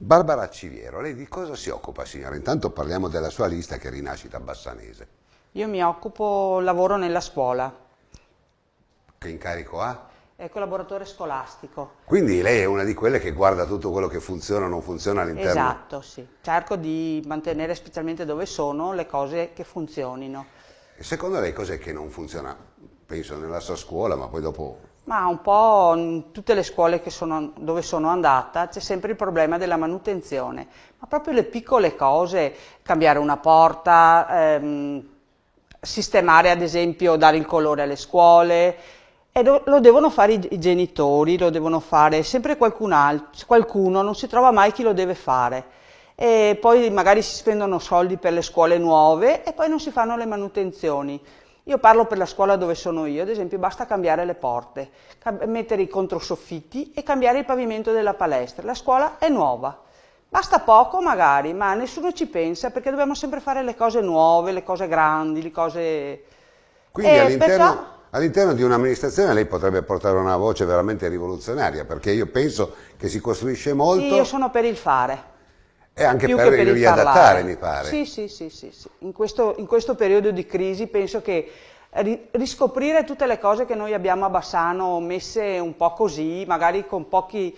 Barbara Civiero, lei di cosa si occupa signora? Intanto parliamo della sua lista che è rinascita a bassanese. Io mi occupo, lavoro nella scuola. Che incarico ha? È collaboratore scolastico. Quindi lei è una di quelle che guarda tutto quello che funziona o non funziona all'interno? Esatto, sì. Cerco di mantenere, specialmente dove sono, le cose che funzionino. E secondo lei cos'è che non funziona? Penso nella sua scuola, ma poi dopo ma un po' in tutte le scuole sono, dove sono andata c'è sempre il problema della manutenzione, ma proprio le piccole cose, cambiare una porta, ehm, sistemare ad esempio, dare il colore alle scuole, e lo, lo devono fare i, i, genitori, lo devono fare sempre qualcun altro, qualcuno, non si trova mai chi lo deve fare. E poi magari si spendono soldi per le scuole nuove e poi non si fanno le manutenzioni. Io parlo per la scuola dove sono io, ad esempio basta cambiare le porte, mettere i controsoffitti e cambiare il pavimento della palestra. La scuola è nuova. Basta poco magari, ma nessuno ci pensa perché dobbiamo sempre fare le cose nuove, le cose grandi, le cose... Quindi eh, all'interno, perciò... all'interno di un'amministrazione lei potrebbe portare una voce veramente rivoluzionaria perché io penso che si costruisce molto... Sì, io sono per il fare e anche più per, che per devi parlare. mi pare. Sì, sì, sì, sì, sì. In, questo, in, questo, periodo di crisi penso che riscoprire tutte le cose che noi abbiamo a Bassano messe un po' così, magari con, pochi,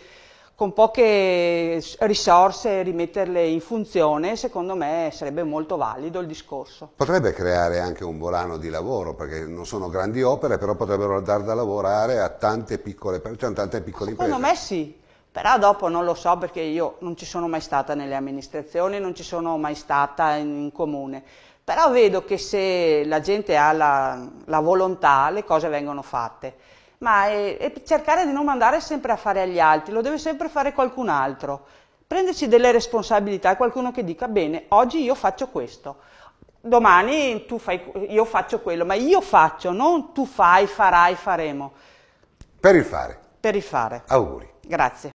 con poche risorse, rimetterle in funzione, secondo me sarebbe molto valido il discorso. Potrebbe creare anche un volano di lavoro, perché non sono grandi opere, però potrebbero dar da lavorare a tante piccole, cioè a tante piccole imprese. Secondo me sì. Però dopo non lo so perché io non ci sono mai stata nelle amministrazioni, non ci sono mai stata in, in comune. Però vedo che se la gente ha la, la volontà le cose vengono fatte. Ma è, è cercare di non mandare sempre a fare agli altri, lo deve sempre fare qualcun altro. Prenderci delle responsabilità, qualcuno che dica bene, oggi io faccio questo, domani tu fai, io faccio quello, ma io faccio, non tu fai, farai, faremo. Per il fare. Per il fare. Auguri. Grazie.